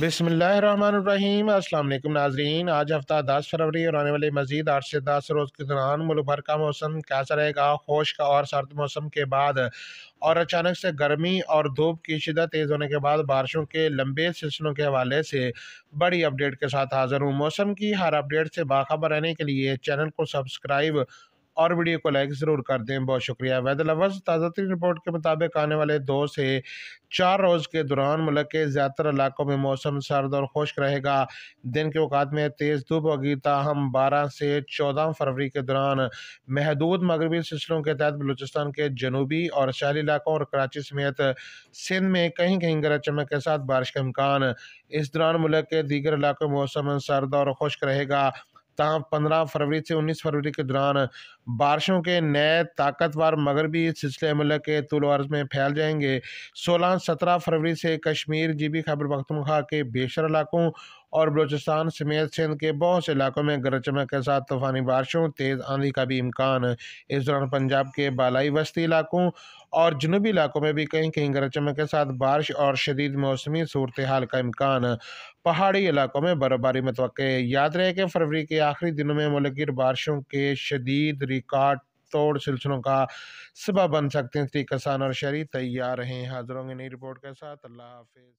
बिसमीम असल नाजरीन आज हफ्ता दस फरवरी और आने वाले मजीद आठ से दस रोज़ के दौरान मुल्क भर का मौसम कैसा रहेगा खुश्क और सर्द मौसम के बाद और अचानक से गर्मी और धूप की शिदत तेज़ होने के बाद बारिशों के लंबे सिलसिलों के हवाले से बड़ी अपडेट के साथ हाज़िर हूँ मौसम की हर अपडेट से बाखबर रहने के लिए चैनल को सब्सक्राइब और वीडियो को लाइक ज़रूर कर दें बहुत शुक्रिया वेदर लवर्स ताज़ा तरीन रिपोर्ट के मुताबिक आने वाले दो से चार रोज़ के दौरान मुल्क के ज़्यादातर इलाकों में मौसम सर्द और खुश्क रहेगा दिन के अवकात में तेज़ धूप होगी ताहम बारह से चौदह फरवरी के दौरान महदूद मगरबी सिलसिलों के तहत बलूचिस्तान के जनूबी और शहरी इलाकों और कराची समेत सिंध में कहीं कहीं गरज चमक के साथ बारिश का इम्कान इस दौरान मुल्क के दीगर इलाकों में मौसम सर्द और खुश्क रहेगा तहाँ पंद्रह फरवरी से उन्नीस फरवरी के दौरान बारिशों के नए ताकतवर मगरबी सिलसिले मुल्क के तुलर्ज में फैल जाएंगे सोलह सत्रह फरवरी से कश्मीर जी बी खैबर पख्तनख्वा के बेशर इलाकों और बलूचिस्तान समेत सिंध के बहुत से इलाकों में गरज चमक के साथ तूफानी बारिशों तेज़ आंधी का भी इम्कान इस दौरान पंजाब के बालाई वस्ती इलाकों और जनूबी इलाकों में भी कहीं कहीं गरज चमक के साथ बारिश और शदीद मौसमी सूरत हाल का इम्कान पहाड़ी इलाकों में बर्फबारी मतव याद रहे कि फरवरी के आखिरी दिनों में मुलगिर बारिशों के शदीद रिकॉर्ड तोड़ सिलसिलों का सबब बन सकते हैं इसलिए किसान और शहरी तैयार हैं हाजिर होंगे नई रिपोर्ट के साथ अल्लाह हाफिज़